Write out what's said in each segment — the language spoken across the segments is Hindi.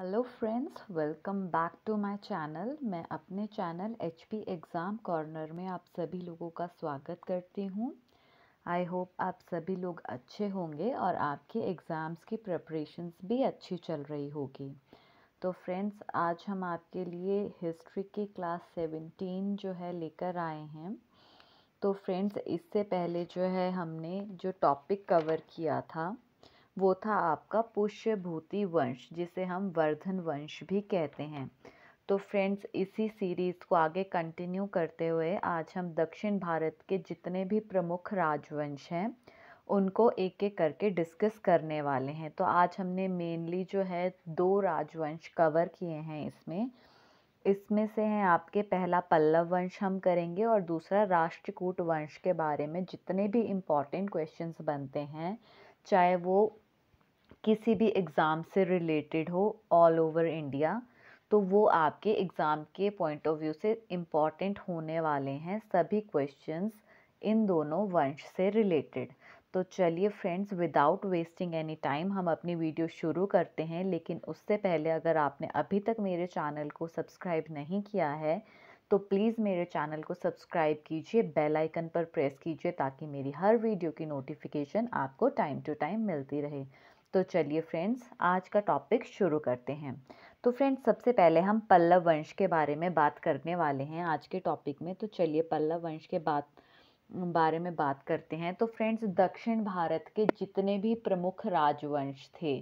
hello friends welcome back to my channel मैं अपने channel H P exam corner में आप सभी लोगों का स्वागत करती हूँ आई होप आप सभी लोग अच्छे होंगे और आपके एग्ज़ाम्स की प्रिपरेशंस भी अच्छी चल रही होगी तो फ्रेंड्स आज हम आपके लिए हिस्ट्री की क्लास सेवेंटीन जो है लेकर आए हैं तो फ्रेंड्स इससे पहले जो है हमने जो टॉपिक कवर किया था वो था आपका पुष्यभूति वंश जिसे हम वर्धन वंश भी कहते हैं तो फ्रेंड्स इसी सीरीज़ को आगे कंटिन्यू करते हुए आज हम दक्षिण भारत के जितने भी प्रमुख राजवंश हैं उनको एक एक करके डिस्कस करने वाले हैं तो आज हमने मेनली जो है दो राजवंश कवर किए हैं इसमें इसमें से हैं आपके पहला पल्लव वंश हम करेंगे और दूसरा राष्ट्रकूट वंश के बारे में जितने भी इम्पॉर्टेंट क्वेश्चंस बनते हैं चाहे वो किसी भी एग्ज़ाम से रिलेटेड हो ऑल ओवर इंडिया तो वो आपके एग्ज़ाम के पॉइंट ऑफ व्यू से इम्पॉर्टेंट होने वाले हैं सभी क्वेश्चंस इन दोनों वंश से रिलेटेड तो चलिए friends without wasting any time हम अपनी वीडियो शुरू करते हैं लेकिन उससे पहले अगर आपने अभी तक मेरे चैनल को सब्सक्राइब नहीं किया है तो प्लीज़ मेरे चैनल को सब्सक्राइब कीजिए बेल आइकन पर प्रेस कीजिए ताकि मेरी हर वीडियो की नोटिफिकेशन आपको टाइम टू टाइम मिलती रहे तो चलिए फ्रेंड्स आज का टॉपिक शुरू करते हैं तो फ्रेंड्स सबसे पहले हम पल्लव वंश के बारे में बात करने वाले हैं आज के टॉपिक में तो चलिए पल्लव वंश के बात बारे में बात करते हैं तो फ्रेंड्स दक्षिण भारत के जितने भी प्रमुख राजवंश थे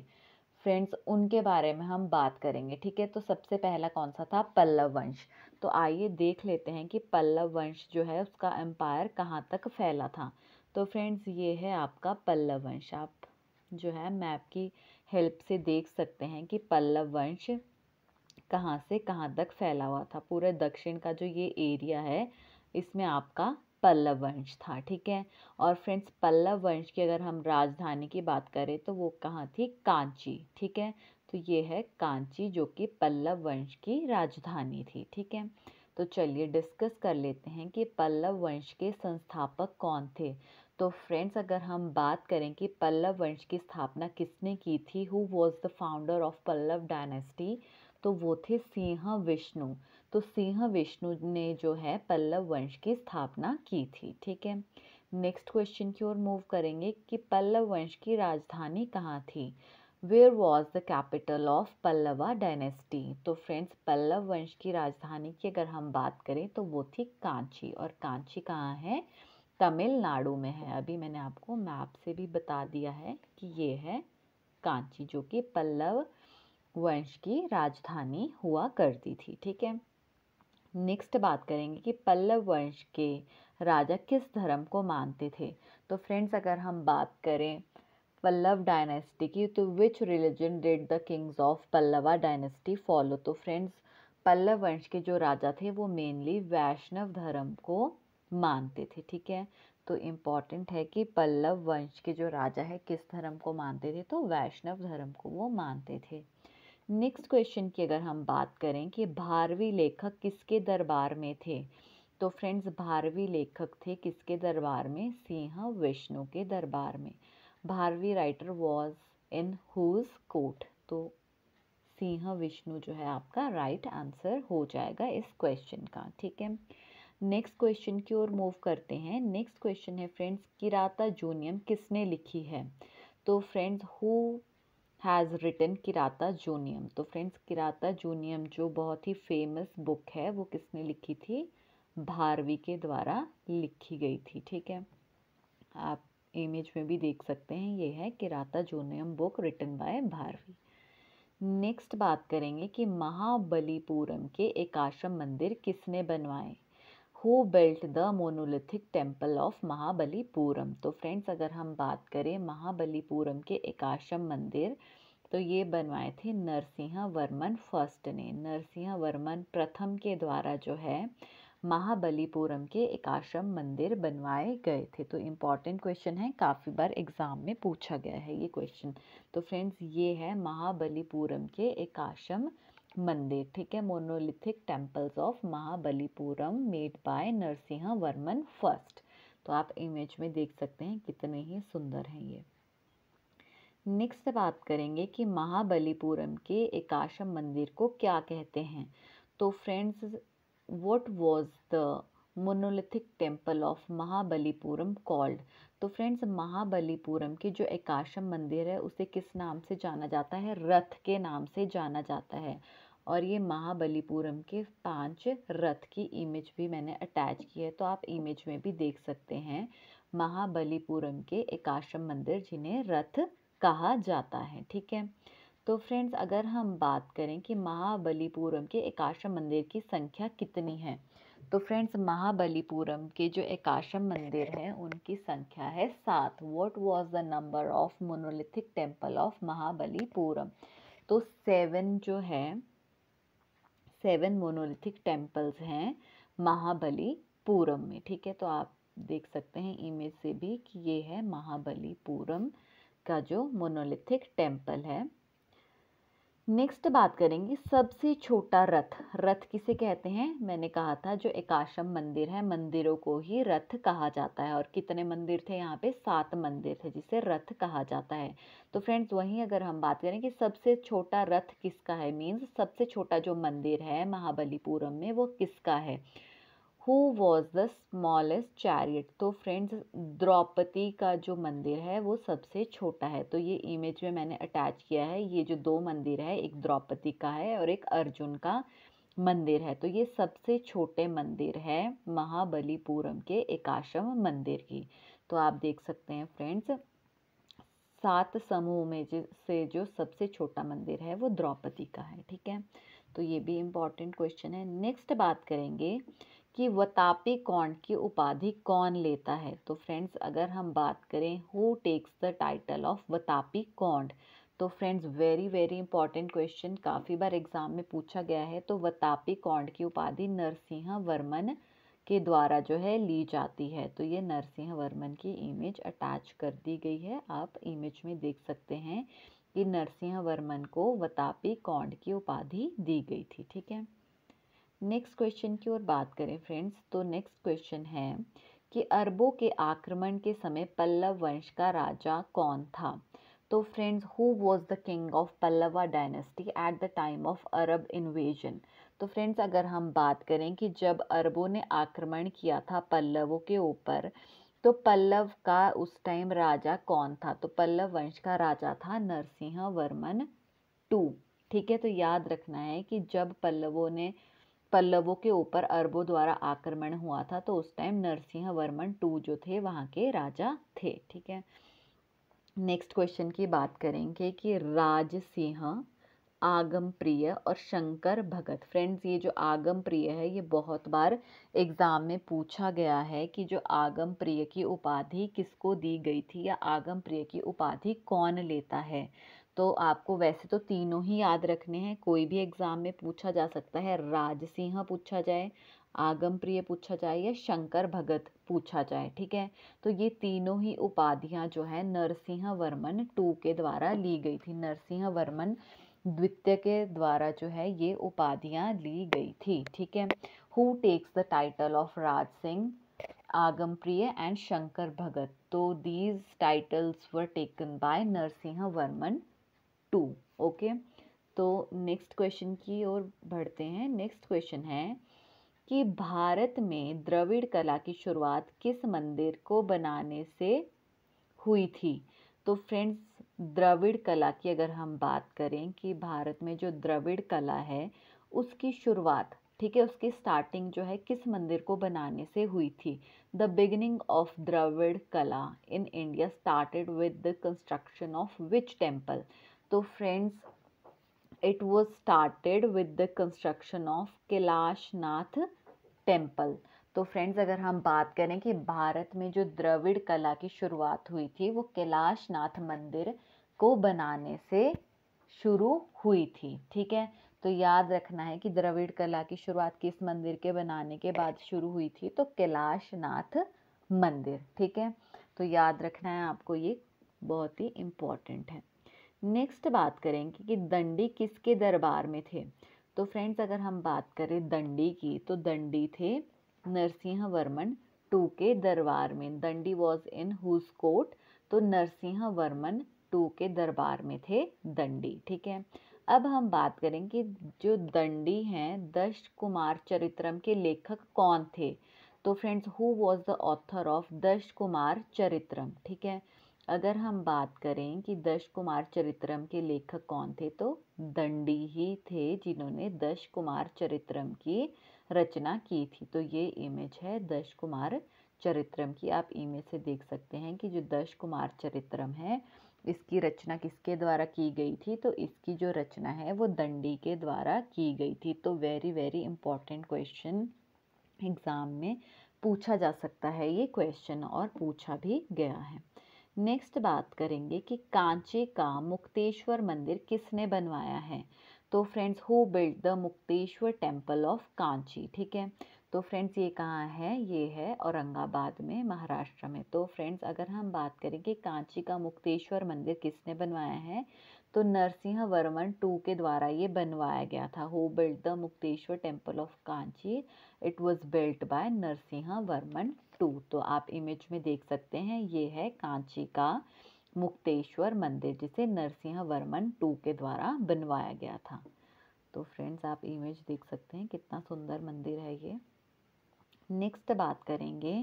फ्रेंड्स उनके बारे में हम बात करेंगे ठीक है तो सबसे पहला कौन सा था पल्लव वंश तो आइए देख लेते हैं कि पल्लव वंश जो है उसका एम्पायर कहाँ तक फैला था तो फ्रेंड्स ये है आपका पल्लव वंश आप जो है मैप की हेल्प से देख सकते हैं कि पल्लव वंश कहाँ से कहाँ तक फैला हुआ था पूरे दक्षिण का जो ये एरिया है इसमें आपका पल्लव वंश था ठीक है और फ्रेंड्स पल्लव वंश की अगर हम राजधानी की बात करें तो वो कहाँ थी कांची ठीक है तो ये है कांची जो कि पल्लव वंश की राजधानी थी ठीक है तो चलिए डिस्कस कर लेते हैं कि पल्लव वंश के संस्थापक कौन थे तो फ्रेंड्स अगर हम बात करें कि पल्लव वंश की स्थापना किसने की थी who was the founder of Pallava dynasty तो वो थे सिंह विष्णु तो सिंह विष्णु ने जो है पल्लव वंश की स्थापना की थी ठीक है नेक्स्ट क्वेश्चन की ओर मूव करेंगे कि पल्लव वंश की राजधानी कहाँ थी where was the capital of Pallava dynasty तो फ्रेंड्स पल्लव वंश की राजधानी की अगर हम बात करें तो वो थी कांची और कांची कहाँ है तमिलनाडु में है अभी मैंने आपको मैप से भी बता दिया है कि ये है कांची जो कि पल्लव वंश की राजधानी हुआ करती थी ठीक है नेक्स्ट बात करेंगे कि पल्लव वंश के राजा किस धर्म को मानते थे तो फ्रेंड्स अगर हम बात करें पल्लव डायनेस्टी की तो which religion did the kings of Pallava dynasty follow तो फ्रेंड्स पल्लव वंश के जो राजा थे वो मेनली वैष्णव धर्म को मानते थे ठीक है तो इम्पॉर्टेंट है कि पल्लव वंश के जो राजा है किस धर्म को मानते थे तो वैष्णव धर्म को वो मानते थे नेक्स्ट क्वेश्चन की अगर हम बात करें कि भारवी लेखक किसके दरबार में थे तो फ्रेंड्स भारवी लेखक थे किसके दरबार में सिंह विष्णु के दरबार में Bharavi writer was in whose court तो सिंह विष्णु जो है आपका राइट right आंसर हो जाएगा इस क्वेश्चन का ठीक है नेक्स्ट क्वेश्चन की ओर मूव करते हैं नेक्स्ट क्वेश्चन है फ्रेंड्स किराता जूनियम किसने लिखी है तो friends who has written Kiratarjuniyam तो फ्रेंड्स किराता जूनियम जो बहुत ही फेमस बुक है वो किसने लिखी थी भारवी के द्वारा लिखी गई थी ठीक है आप इमेज में भी देख सकते हैं ये है Kiratarjuniyam book written by Bharavi next बात करेंगे कि महाबलीपुरम के एक आश्रम मंदिर किसने बनवाए who built the monolithic temple of Mahabalipuram तो फ्रेंड्स अगर हम बात करें महाबलीपुरम के एकाशम मंदिर तो ये बनवाए थे नरसिंह वर्मन फर्स्ट ने नरसिंह वर्मन प्रथम के द्वारा जो है महाबलीपुरम के एकाश्रम मंदिर बनवाए गए थे तो इम्पॉर्टेंट क्वेश्चन है काफ़ी बार एग्ज़ाम में पूछा गया है ये क्वेश्चन तो फ्रेंड्स ये है महाबलीपुरम के एकाश्रम मंदिर ठीक है monolithic temples of Mahabalipuram made by Narasimha Varman first तो आप इमेज में देख सकते हैं कितने ही सुंदर हैं ये नेक्स्ट बात करेंगे कि महाबलीपुरम के एकाशम मंदिर को क्या कहते हैं तो friends what was the monolithic temple of Mahabalipuram called तो फ्रेंड्स महाबलीपुरम के जो एकाशम मंदिर है उसे किस नाम से जाना जाता है रथ के नाम से जाना जाता है और ये महाबलीपुरम के पांच रथ की इमेज भी मैंने अटैच की है तो आप इमेज में भी देख सकते हैं महाबलीपुरम के एकाश्रम मंदिर जिन्हें रथ कहा जाता है ठीक है तो फ्रेंड्स अगर हम बात करें कि महाबलीपुरम के एकाश्रम मंदिर की संख्या कितनी है तो फ्रेंड्स महाबलीपुरम के जो एकाश्रम मंदिर हैं उनकी संख्या है सात what was the number of monolithic temple of Mahabalipuram तो सेवन जो है सेवन मोनोलिथिक टेम्पल्स हैं महाबलीपुरम में ठीक है तो आप देख सकते हैं इमेज से भी कि ये है महाबलीपुरम का जो मोनोलिथिक टेम्पल है नेक्स्ट बात करेंगे सबसे छोटा रथ रथ किसे कहते हैं मैंने कहा था जो एकाशम मंदिर है मंदिरों को ही रथ कहा जाता है और कितने मंदिर थे यहाँ पे सात मंदिर थे जिसे रथ कहा जाता है तो फ्रेंड्स वहीं अगर हम बात करें कि सबसे छोटा रथ किसका है मीन्स सबसे छोटा जो मंदिर है महाबलीपुरम में वो किसका है who was the smallest chariot तो फ्रेंड्स द्रौपदी का जो मंदिर है वो सबसे छोटा है तो ये इमेज में मैंने अटैच किया है ये जो दो मंदिर है एक द्रौपदी का है और एक अर्जुन का मंदिर है तो ये सबसे छोटे मंदिर है महाबलीपुरम के एकाश्रम मंदिर की तो आप देख सकते हैं फ्रेंड्स सात समूह में से जो सबसे छोटा मंदिर है वो द्रौपदी का है ठीक है तो ये भी इम्पॉर्टेंट क्वेश्चन है नेक्स्ट बात करेंगे कि वतापी कौन की उपाधि कौन लेता है तो फ्रेंड्स अगर हम बात करें who takes the title of Vatapi कौन तो friends very very important question काफ़ी बार एग्जाम में पूछा गया है तो वतापी कौंड की उपाधि नरसिंह वर्मन के द्वारा जो है ली जाती है तो ये नरसिंह वर्मन की इमेज अटैच कर दी गई है आप इमेज में देख सकते हैं कि नरसिंह वर्मन को वतापी कौंड की उपाधि दी गई थी ठीक है नेक्स्ट क्वेश्चन की ओर बात करें फ्रेंड्स तो नेक्स्ट क्वेश्चन है कि अरबों के आक्रमण के समय पल्लव वंश का राजा कौन था तो friends who was the king of Pallava dynasty at the time of Arab invasion तो फ्रेंड्स अगर हम बात करें कि जब अरबों ने आक्रमण किया था पल्लवों के ऊपर तो पल्लव का उस टाइम राजा कौन था तो पल्लव वंश का राजा था नरसिंह वर्मन टू ठीक है तो याद रखना है कि जब पल्लवों ने पल्लवों के ऊपर अरबों द्वारा आक्रमण हुआ था तो उस टाइम नरसिंह वर्मन टू जो थे वहाँ के राजा थे ठीक है नेक्स्ट क्वेश्चन की बात करेंगे कि राज सिंह आगम प्रिय और शंकर भगत फ्रेंड्स ये जो आगम प्रिय है ये बहुत बार एग्ज़ाम में पूछा गया है कि जो आगम प्रिय की उपाधि किसको दी गई थी या आगम प्रिय की उपाधि कौन लेता है तो आपको वैसे तो तीनों ही याद रखने हैं कोई भी एग्ज़ाम में पूछा जा सकता है राज सिंह पूछा जाए आगम प्रिय पूछा जाए या शंकर भगत पूछा जाए ठीक है तो ये तीनों ही उपाधियाँ जो है नरसिंह वर्मन टू के द्वारा ली गई थी नरसिंह वर्मन द्वितीय के द्वारा जो है ये उपाधियाँ ली गई थी ठीक है who takes the title of Raj Singh Agamapriya and Shankar Bhagat तो these titles were taken by Narasimha Varman two okay तो नेक्स्ट क्वेश्चन की ओर बढ़ते हैं नेक्स्ट क्वेश्चन है कि भारत में द्रविड़ कला की शुरुआत किस मंदिर को बनाने से हुई थी तो फ्रेंड्स द्रविड़ कला की अगर हम बात करें कि भारत में जो द्रविड़ कला है उसकी शुरुआत ठीक है उसकी स्टार्टिंग जो है किस मंदिर को बनाने से हुई थी the beginning of Dravida kala in India started with the construction of which temple तो friends was started with the construction of Kailashnath temple तो फ्रेंड्स अगर हम बात करें कि भारत में जो द्रविड़ कला की शुरुआत हुई थी वो कैलाशनाथ मंदिर को बनाने से शुरू हुई थी ठीक है तो याद रखना है कि द्रविड़ कला की शुरुआत किस मंदिर के बनाने के बाद शुरू हुई थी तो कैलाश नाथ मंदिर ठीक है तो याद रखना है आपको ये बहुत ही इम्पोर्टेंट है नेक्स्ट बात करेंगे कि दंडी किसके दरबार में थे तो फ्रेंड्स अगर हम बात करें दंडी की तो दंडी थे नरसिंह वर्मन टू के दरबार में Dandi was in whose court तो नरसिंह वर्मन टू के दरबार में थे दंडी ठीक है अब हम बात करें कि जो दंडी हैं दश कुमार चरित्रम के लेखक कौन थे तो friends who was the author of Kumar चरित्रम ठीक है अगर हम बात करें कि दश कुमार चरित्रम के लेखक कौन थे तो दंडी ही थे जिन्होंने दश कुमार चरित्रम की रचना की थी तो ये इमेज है दश कुमार चरित्रम की आप इमेज से देख सकते हैं कि जो दश कुमार चरित्रम है इसकी रचना किसके द्वारा की गई थी तो इसकी जो रचना है वो दंडी के द्वारा की गई थी तो very very important question exam में पूछा जा सकता है ये क्वेश्चन और पूछा भी गया है नेक्स्ट बात करेंगे कि कांचे का मुक्तेश्वर मंदिर किसने बनवाया है तो friends who build the Mukteshwar temple of Kanchi ठीक है तो फ्रेंड्स ये कहाँ है ये है औरंगाबाद में महाराष्ट्र में तो फ्रेंड्स अगर हम बात करें कि कांची का मुक्तेश्वर मंदिर किसने बनवाया है तो नरसिंह वर्मन टू के द्वारा ये बनवाया गया था who build the Mukteshwar temple of Kanchi it was built by Narasimha Varman two तो आप इमेज में देख सकते हैं ये है कांची का मुक्तेश्वर मंदिर जिसे नरसिंह वर्मन टू के द्वारा बनवाया गया था तो फ्रेंड्स आप इमेज देख सकते हैं कितना सुंदर मंदिर है ये नेक्स्ट बात करेंगे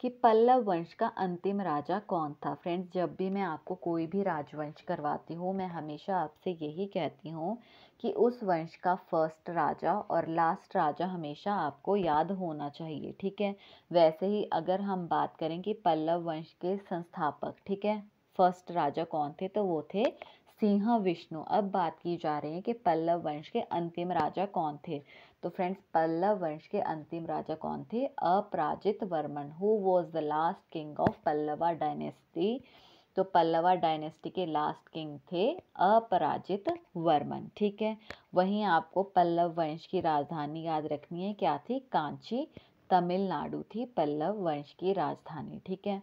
कि पल्लव वंश का अंतिम राजा कौन था फ्रेंड्स जब भी मैं आपको कोई भी राजवंश करवाती हूँ मैं हमेशा आपसे यही कहती हूँ कि उस वंश का फर्स्ट राजा और लास्ट राजा हमेशा आपको याद होना चाहिए ठीक है वैसे ही अगर हम बात करें कि पल्लव वंश के संस्थापक ठीक है फर्स्ट राजा कौन थे तो वो थे सिंह विष्णु अब बात की जा रही है कि पल्लव वंश के अंतिम राजा कौन थे तो फ्रेंड्स पल्लव वंश के अंतिम राजा कौन थे Aparajita Varman who was the last king of Pallava dynasty तो पल्लवा डायनेस्टी के लास्ट किंग थे अपराजित वर्मन ठीक है वहीं आपको पल्लव वंश की राजधानी याद रखनी है क्या थी कांची तमिलनाडु थी पल्लव वंश की राजधानी ठीक है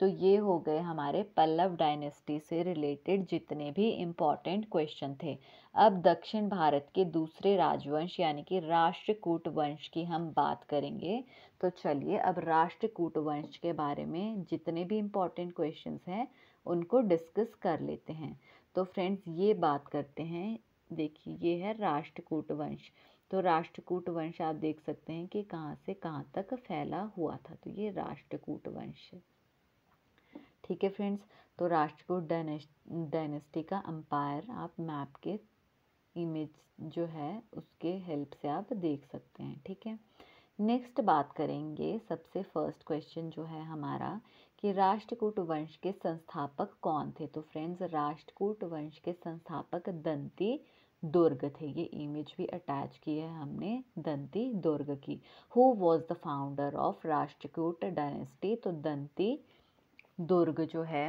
तो ये हो गए हमारे पल्लव डायनेस्टी से रिलेटेड जितने भी इम्पॉर्टेंट क्वेश्चन थे अब दक्षिण भारत के दूसरे राजवंश यानी कि राष्ट्रकूट वंश की हम बात करेंगे तो चलिए अब राष्ट्रकूट वंश के बारे में जितने भी इम्पॉर्टेंट क्वेश्चन हैं उनको डिस्कस कर लेते हैं तो फ्रेंड्स ये बात करते हैं देखिए ये है राष्ट्रकूट वंश तो राष्ट्रकूट वंश आप देख सकते हैं कि कहाँ से कहाँ तक फैला हुआ था तो ये राष्ट्रकूट वंश है ठीक है फ्रेंड्स तो राष्ट्रकूट डायनेस्टी का अम्पायर आप मैप के इमेज जो है उसके हेल्प से आप देख सकते हैं ठीक है नेक्स्ट बात करेंगे सबसे फर्स्ट क्वेश्चन जो है हमारा कि राष्ट्रकूट वंश के संस्थापक कौन थे तो फ्रेंड्स राष्ट्रकूट वंश के संस्थापक दंती दुर्ग थे ये इमेज भी अटैच की है हमने दंती दुर्ग की who was the founder of Rashtrakuta dynasty तो दंती दुर्ग जो है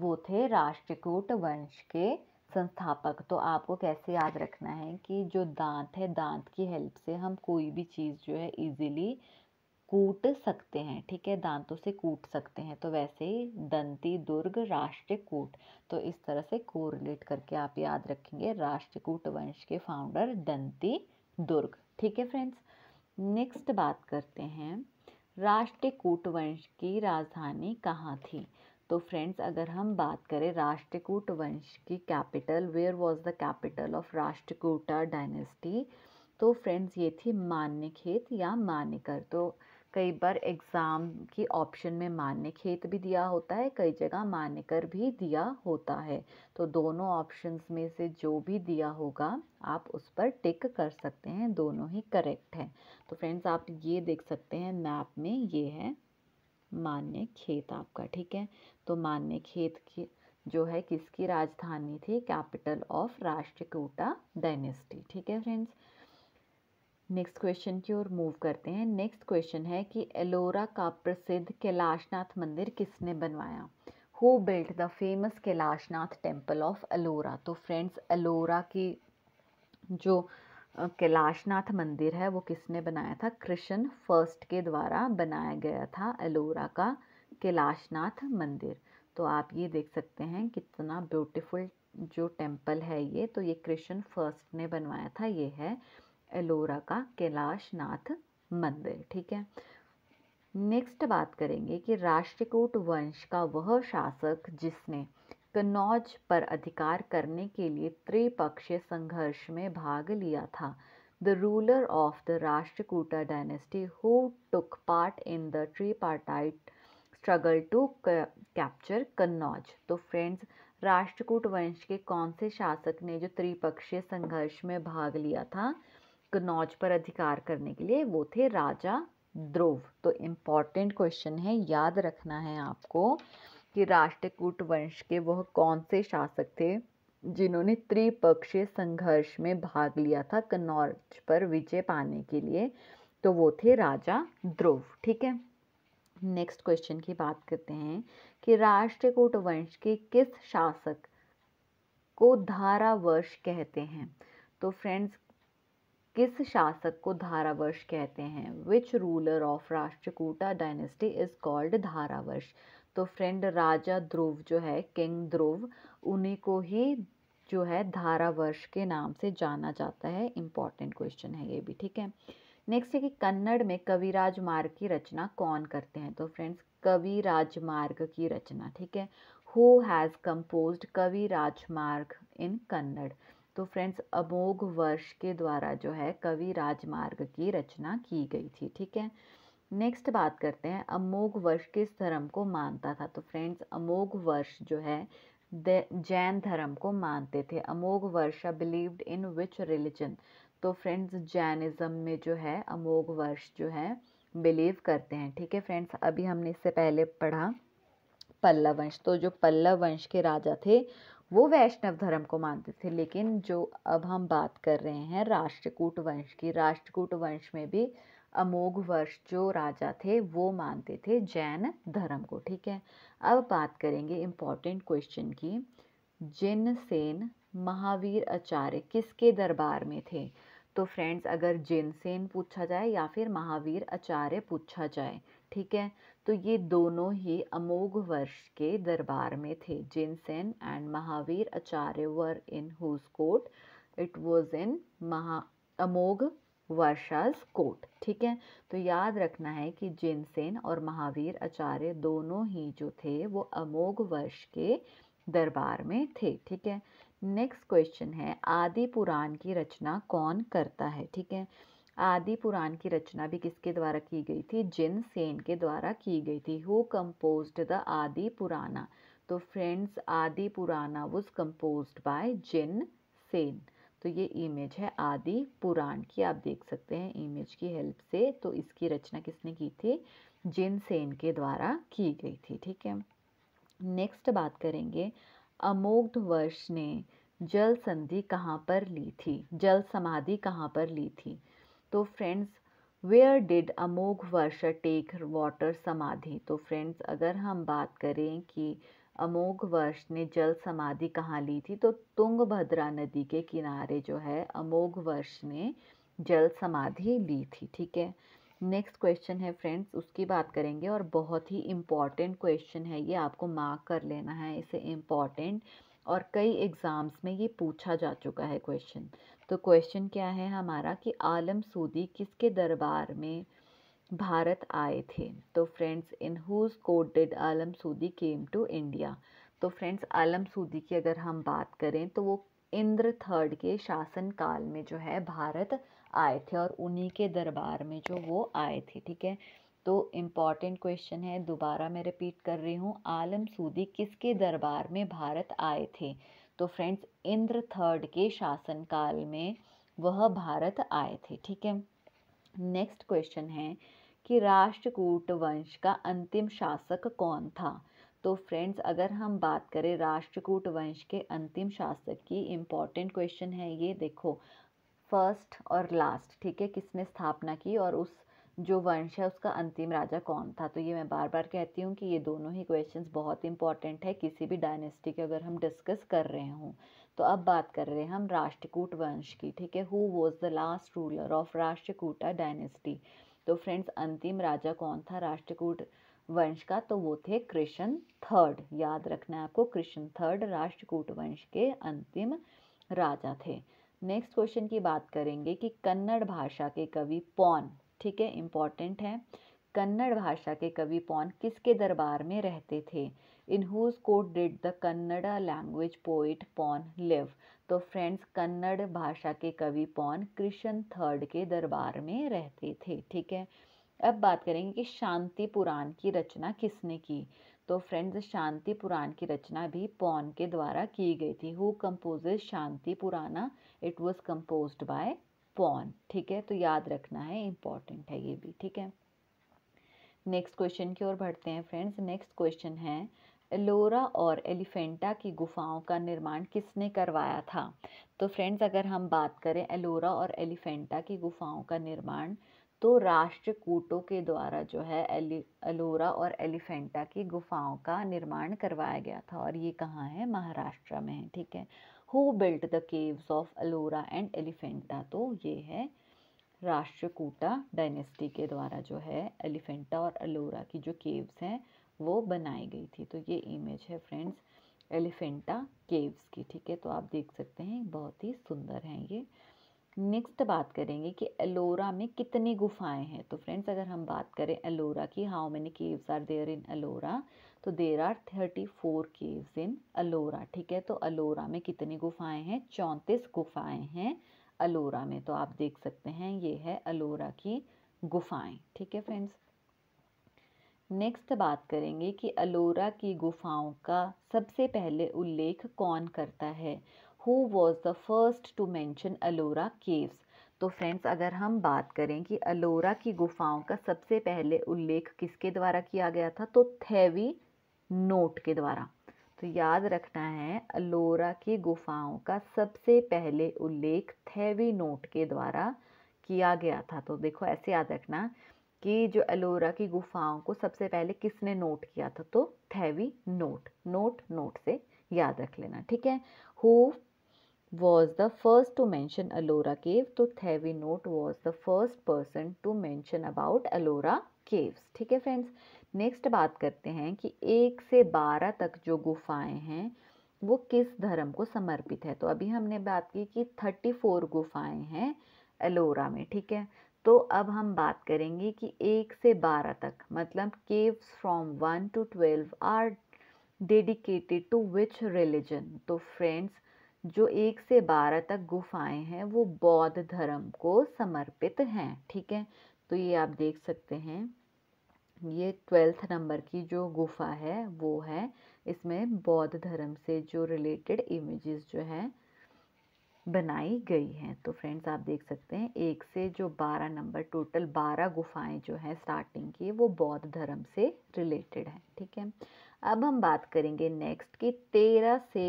वो थे राष्ट्रकूट वंश के संस्थापक तो आपको कैसे याद रखना है कि जो दांत है दांत की हेल्प से हम कोई भी चीज़ जो है इजीली कूट सकते हैं ठीक है दांतों से कूट सकते हैं तो वैसे ही दंती दुर्ग राष्ट्रकूट तो इस तरह से कोरिलेट करके आप याद रखेंगे राष्ट्रकूट वंश के फाउंडर दंती दुर्ग ठीक है फ्रेंड्स नेक्स्ट बात करते हैं राष्ट्रकूट वंश की राजधानी कहाँ थी तो फ्रेंड्स अगर हम बात करें राष्ट्रकूट वंश की capital where was the capital of Rashtrakuta dynasty तो फ्रेंड्स ये थी मान्यखेत या मान्यकर तो कई बार एग्ज़ाम की ऑप्शन में मान्य खेत भी दिया होता है कई जगह मान्य कर भी दिया होता है तो दोनों ऑप्शंस में से जो भी दिया होगा आप उस पर टिक कर सकते हैं दोनों ही करेक्ट हैं तो फ्रेंड्स आप ये देख सकते हैं मैप में ये है मान्य खेत आपका ठीक है तो मान्य खेत की जो है किसकी राजधानी थी कैपिटल ऑफ राष्ट्रकूटा डायनेस्टी ठीक है फ्रेंड्स नेक्स्ट क्वेश्चन की ओर मूव करते हैं नेक्स्ट क्वेश्चन है कि एलोरा का प्रसिद्ध कैलाशनाथ मंदिर किसने बनवाया who built the famous Kailashnath temple of Ellora तो फ्रेंड्स एलोरा की जो कैलाशनाथ मंदिर है वो किसने बनाया था कृष्ण फर्स्ट के द्वारा बनाया गया था एलोरा का कैलाशनाथ मंदिर तो आप ये देख सकते हैं कितना ब्यूटीफुल जो टेम्पल है ये तो ये कृष्ण फर्स्ट ने बनवाया था ये है एलोरा का कैलाश नाथ मंदिर ठीक है नेक्स्ट बात करेंगे कि राष्ट्रकूट वंश का वह शासक जिसने कन्नौज पर अधिकार करने के लिए त्रिपक्षीय संघर्ष में भाग लिया था the ruler of the Rashtrakuta dynasty who took part in the tripartite struggle to capture Kannauj तो फ्रेंड्स राष्ट्रकूट वंश के कौन से शासक ने जो त्रिपक्षीय संघर्ष में भाग लिया था कनौज पर अधिकार करने के लिए वो थे राजा ध्रुव तो इम्पॉर्टेंट क्वेश्चन है याद रखना है आपको कि राष्ट्रकूट वंश के वह कौन से शासक थे जिन्होंने त्रिपक्षीय संघर्ष में भाग लिया था कन्नौज पर विजय पाने के लिए तो वो थे राजा ध्रुव ठीक है नेक्स्ट क्वेश्चन की बात करते हैं कि राष्ट्रकूट वंश के किस शासक को धारा वर्ष कहते हैं तो फ्रेंड्स किस शासक को धारावर्ष कहते हैं which ruler of Rashtrakuta dynasty is called Dharavarsha तो फ्रेंड राजा ध्रुव जो है किंग ध्रुव उन्हीं को ही जो है धारावर्ष के नाम से जाना जाता है इम्पॉर्टेंट क्वेश्चन है ये भी ठीक है नेक्स्ट है कि कन्नड़ में कविराज मार्ग की रचना कौन करते हैं तो फ्रेंड्स कविराज मार्ग की रचना ठीक है हु हैज़ कंपोज कविराज मार्ग इन कन्नड़ तो फ्रेंड्स अमोघ वर्ष के द्वारा जो है कवि राजमार्ग की रचना की गई थी ठीक है नेक्स्ट बात करते हैं अमोघ वर्ष किस धर्म को मानता था तो फ्रेंड्स अमोघ वर्ष जो है जैन धर्म को मानते थे Amoghavarsha believed in which religion तो फ्रेंड्स जैनिज़्म में जो है अमोघ वर्ष जो है बिलीव करते हैं ठीक है फ्रेंड्स अभी हमने इससे पहले पढ़ा पल्लव वंश तो जो पल्लव वंश के राजा थे वो वैष्णव धर्म को मानते थे लेकिन जो अब हम बात कर रहे हैं राष्ट्रकूट वंश की राष्ट्रकूट वंश में भी अमोघ वर्ष जो राजा थे वो मानते थे जैन धर्म को ठीक है अब बात करेंगे इम्पॉर्टेंट क्वेश्चन की जिन सेन महावीर आचार्य किसके दरबार में थे तो फ्रेंड्स अगर जिन सेन पूछा जाए या फिर महावीर आचार्य पूछा जाए ठीक है तो ये दोनों ही अमोघ वर्ष के दरबार में थे Jinasena and Mahavira Acharya were in whose court it was in Maha Amogh वर्षाज coat ठीक है तो याद रखना है कि जिनसेन और महावीर आचार्य दोनों ही जो थे वो अमोघ वर्ष के दरबार में थे ठीक है नेक्स्ट क्वेश्चन है आदि पुराण की रचना कौन करता है ठीक है आदि पुराण की रचना भी किसके द्वारा की गई थी जिन सेन के द्वारा की गई थी हु कम्पोज द आदि पुराना तो friends Adi Purana was compose by Jinasena तो ये इमेज है आदि पुराण की आप देख सकते हैं इमेज की हेल्प से तो इसकी रचना किसने की थी जिन सेन के द्वारा की गई थी ठीक है नेक्स्ट बात करेंगे अमोघ वर्ष ने जल संधि कहाँ पर ली थी जल समाधि कहाँ पर ली थी तो फ्रेंड्स वेयर डिड अमोघ वर्ष टेक वाटर समाधि तो फ्रेंड्स अगर हम बात करें कि अमोघ वर्ष ने जल समाधि कहाँ ली थी तो तुंगभद्रा नदी के किनारे जो है अमोघ वर्ष ने जल समाधि ली थी ठीक है नेक्स्ट क्वेश्चन है फ्रेंड्स उसकी बात करेंगे और बहुत ही इम्पॉर्टेंट क्वेश्चन है ये आपको मार्क कर लेना है इसे इम्पॉर्टेंट और कई एग्ज़ाम्स में ये पूछा जा चुका है क्वेश्चन तो क्वेश्चन क्या है हमारा कि आलम सूदी किसके दरबार में भारत आए थे तो friends in whose court did Al Masudi came to India तो फ्रेंड्स आलम सूदी की अगर हम बात करें तो वो इंद्र थर्ड के शासन काल में जो है भारत आए थे और उन्हीं के दरबार में जो वो आए थे ठीक है तो इम्पॉर्टेंट क्वेश्चन है दोबारा मैं रिपीट कर रही हूँ आलम सूदी किसके दरबार में भारत आए थे तो फ्रेंड्स इंद्र थर्ड के शासनकाल में वह भारत आए थे ठीक है नेक्स्ट क्वेश्चन है कि राष्ट्रकूट वंश का अंतिम शासक कौन था तो फ्रेंड्स अगर हम बात करें राष्ट्रकूट वंश के अंतिम शासक की इम्पॉर्टेंट क्वेश्चन है ये देखो फर्स्ट और लास्ट ठीक है किसने स्थापना की और उस जो वंश है उसका अंतिम राजा कौन था तो ये मैं बार बार कहती हूँ कि ये दोनों ही क्वेश्चंस बहुत इंपॉर्टेंट है किसी भी डायनेस्टी के अगर हम डिस्कस कर रहे हों तो अब बात कर रहे हैं हम राष्ट्रकूट वंश की ठीक है who was the last ruler of Rashtrakuta dynasty तो फ्रेंड्स अंतिम राजा कौन था राष्ट्रकूट वंश का तो वो थे कृष्ण थर्ड याद रखना है आपको कृष्ण थर्ड राष्ट्रकूट वंश के अंतिम राजा थे नेक्स्ट क्वेश्चन की बात करेंगे कि कन्नड़ भाषा के कवि पौन ठीक है इम्पॉर्टेंट है कन्नड़ भाषा के कवि पौन किसके दरबार में रहते थे in whose court did the Kannada language poet Pon live तो फ्रेंड्स कन्नड़ भाषा के कवि पौन कृष्ण थर्ड के दरबार में रहते थे ठीक है अब बात करेंगे कि शांति पुराण की रचना किसने की तो फ्रेंड्स शांति पुराण की रचना भी पौन के द्वारा की गई थी who compose Shanti Purana it was compose by Pon ठीक है तो याद रखना है इम्पॉर्टेंट है ये भी ठीक है नेक्स्ट क्वेश्चन की ओर बढ़ते हैं फ्रेंड्स नेक्स्ट क्वेश्चन है एलोरा और एलिफेंटा की गुफाओं का निर्माण किसने करवाया था तो फ्रेंड्स अगर हम बात करें एलोरा और एलिफेंटा की गुफाओं का निर्माण तो राष्ट्रकूटों के द्वारा जो है एलि एलोरा और एलिफेंटा की गुफाओं का निर्माण करवाया गया था और ये कहाँ है महाराष्ट्र में है ठीक है who built the caves of Ellora and Elephanta तो ये है राष्ट्रकूटा डायनेस्टी के द्वारा जो है एलिफेंटा और अलोरा की जो केव्स हैं वो बनाई गई थी तो ये इमेज है फ्रेंड्स एलिफेंटा केव्स की ठीक है तो आप देख सकते हैं बहुत ही सुंदर हैं ये नेक्स्ट बात करेंगे कि एलोरा में कितनी गुफाएं हैं तो फ्रेंड्स अगर हम बात करें एलोरा की how many caves are there in Ellora तो there are thirty four caves in Ellora ठीक है तो अलोरा में कितनी गुफाएं हैं चौंतीस गुफाएं हैं अलोरा में तो आप देख सकते हैं ये है अलोरा की गुफाएं ठीक है फ्रेंड्स नेक्स्ट बात करेंगे कि अलोरा की गुफाओं का सबसे पहले उल्लेख कौन करता है who was the first to mention Ellora caves तो फ्रेंड्स अगर हम बात करें कि अलोरा की गुफाओं का सबसे पहले उल्लेख किसके द्वारा किया गया था तो थेवी नोट के द्वारा तो याद रखना है अलोरा की गुफाओं का सबसे पहले उल्लेख थैवी नोट के द्वारा किया गया था तो देखो ऐसे याद रखना कि जो अलोरा की गुफाओं को सबसे पहले किसने नोट किया था तो थैवी नोट नोट नोट से याद रख लेना ठीक है who was the first to mention Ellora cave तो Thevenot was the first person to mention about Ellora caves ठीक है फ्रेंड्स नेक्स्ट बात करते हैं कि एक से बारह तक जो गुफाएं हैं वो किस धर्म को समर्पित है तो अभी हमने बात की कि थर्टी फोर गुफाएँ हैं एलोरा में ठीक है तो अब हम बात करेंगे कि एक से बारह तक मतलब caves from one to twelve are dedicated to which religion तो फ्रेंड्स जो एक से बारह तक गुफाएं हैं वो बौद्ध धर्म को समर्पित हैं ठीक है तो ये आप देख सकते हैं ये ट्वेल्थ नंबर की जो गुफा है वो है इसमें बौद्ध धर्म से जो रिलेटेड इमेजेस जो हैं बनाई गई हैं तो फ्रेंड्स आप देख सकते हैं एक से जो बारह नंबर टोटल बारह गुफाएं जो हैं स्टार्टिंग की वो बौद्ध धर्म से रिलेटेड हैं ठीक है अब हम बात करेंगे नेक्स्ट कि तेरह से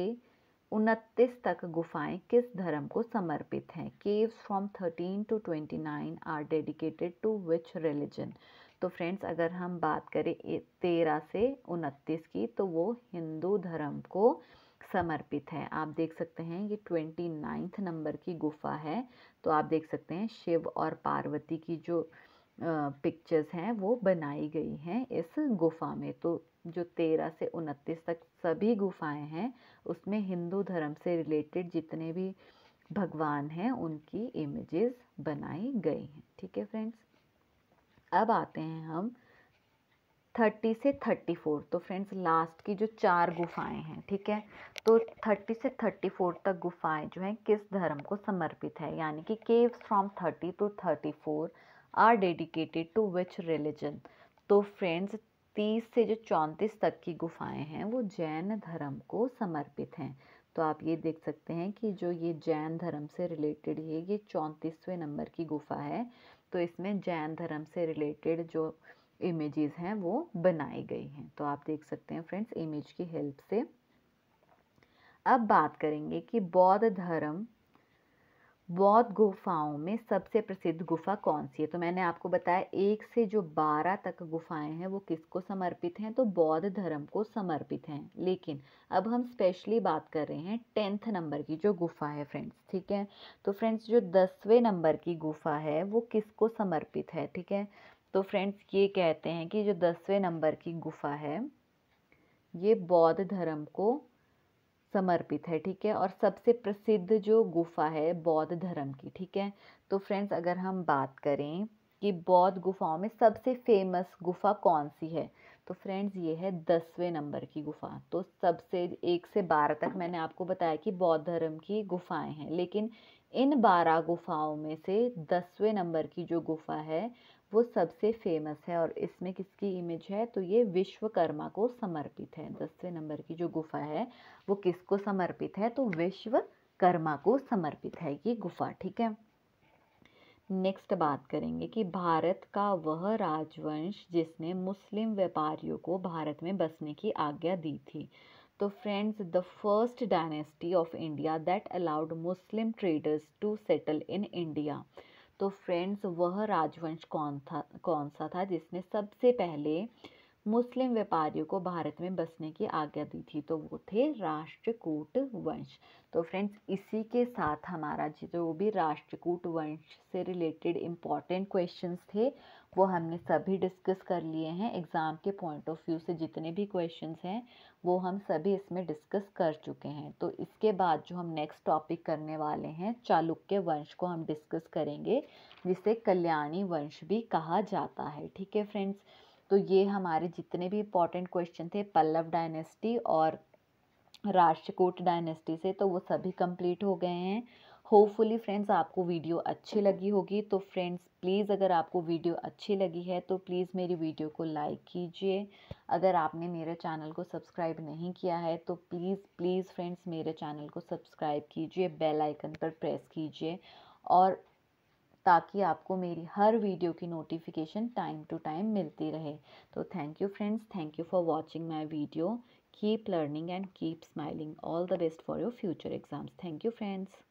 उनतीस तक गुफाएं किस धर्म को समर्पित हैं caves from thirteen to twenty nine are dedicated to which religion तो फ्रेंड्स अगर हम बात करें तेरह से उनतीस की तो वो हिंदू धर्म को समर्पित है आप देख सकते हैं ये ट्वेंटी नाइन्थ नंबर की गुफा है तो आप देख सकते हैं शिव और पार्वती की जो पिक्चर्स हैं वो बनाई गई हैं इस गुफा में तो जो तेरह से उनतीस तक सभी गुफाएं हैं उसमें हिंदू धर्म से रिलेटेड जितने भी भगवान हैं उनकी इमेजेस बनाई गई हैं ठीक है फ्रेंड्स अब आते हैं हम थर्टी से थर्टी फोर तो फ्रेंड्स लास्ट की जो चार गुफाएं हैं ठीक है तो थर्टी से थर्टी फोर तक गुफाएं जो हैं किस धर्म को समर्पित है यानी कि caves from thirty two thirty four are dedicated to which religion तो फ्रेंड्स तीस से जो चौंतीस तक की गुफाएं हैं वो जैन धर्म को समर्पित हैं तो आप ये देख सकते हैं कि जो ये जैन धर्म से रिलेटेड ये ये चौंतीसवें नंबर की गुफा है तो इसमें जैन धर्म से रिलेटेड जो इमेजेस हैं वो बनाई गई हैं तो आप देख सकते हैं फ्रेंड्स इमेज की हेल्प से अब बात करेंगे कि बौद्ध धर्म बौद्ध गुफाओं में सबसे प्रसिद्ध गुफा कौन सी है तो मैंने आपको बताया एक से जो बारह तक गुफाएं हैं वो किसको समर्पित हैं तो बौद्ध धर्म को समर्पित हैं लेकिन अब हम स्पेशली बात कर रहे हैं टेंथ नंबर की जो गुफा है फ्रेंड्स ठीक है तो फ्रेंड्स जो दसवें नंबर की गुफा है वो किसको समर्पित है ठीक है तो फ्रेंड्स ये कहते हैं कि जो दसवें नंबर की गुफा है ये बौद्ध धर्म को समर्पित है ठीक है और सबसे प्रसिद्ध जो गुफा है बौद्ध धर्म की ठीक है तो फ्रेंड्स अगर हम बात करें कि बौद्ध गुफाओं में सबसे फेमस गुफा कौन सी है तो फ्रेंड्स ये है दसवें नंबर की गुफा तो सबसे एक से बारह तक मैंने आपको बताया कि बौद्ध धर्म की गुफाएं हैं लेकिन इन बारह गुफाओं में से दसवें नंबर की जो गुफा है वो सबसे फेमस है और इसमें किसकी इमेज है तो ये विश्वकर्मा को समर्पित है दसवें नंबर की जो गुफा है वो किसको समर्पित है तो विश्वकर्मा को समर्पित है ये गुफा ठीक है नेक्स्ट बात करेंगे कि भारत का वह राजवंश जिसने मुस्लिम व्यापारियों को भारत में बसने की आज्ञा दी थी तो friends the first dynasty of India that allowed Muslim traders to settle in India तो फ्रेंड्स वह राजवंश कौन था कौन सा था जिसमें सबसे पहले मुस्लिम व्यापारियों को भारत में बसने की आज्ञा दी थी तो वो थे राष्ट्रकूट वंश तो फ्रेंड्स इसी के साथ हमारा जो भी राष्ट्रकूट वंश से रिलेटेड इम्पॉर्टेंट क्वेश्चंस थे वो हमने सभी डिस्कस कर लिए हैं एग्ज़ाम के पॉइंट ऑफ व्यू से जितने भी क्वेश्चंस हैं वो हम सभी इसमें डिस्कस कर चुके हैं तो इसके बाद जो हम नेक्स्ट टॉपिक करने वाले हैं चालुक्य वंश को हम डिस्कस करेंगे जिसे कल्याणी वंश भी कहा जाता है ठीक है फ्रेंड्स तो ये हमारे जितने भी इम्पोर्टेंट क्वेश्चन थे पल्लव डायनेस्टी और राष्ट्रकूट डायनेस्टी से तो वो सभी कंप्लीट हो गए हैं होपफुली फ्रेंड्स आपको वीडियो अच्छी लगी होगी तो फ्रेंड्स प्लीज़ अगर आपको वीडियो अच्छी लगी है तो प्लीज़ मेरी वीडियो को लाइक कीजिए अगर आपने मेरे चैनल को सब्सक्राइब नहीं किया है तो प्लीज़ प्लीज़ फ्रेंड्स मेरे चैनल को सब्सक्राइब कीजिए बेल आइकन पर प्रेस कीजिए और ताकि आपको मेरी हर वीडियो की नोटिफिकेशन टाइम टू टाइम मिलती रहे तो thank you friends thank you for watching my video keep learning and keep smiling all the best for your future exams thank you friends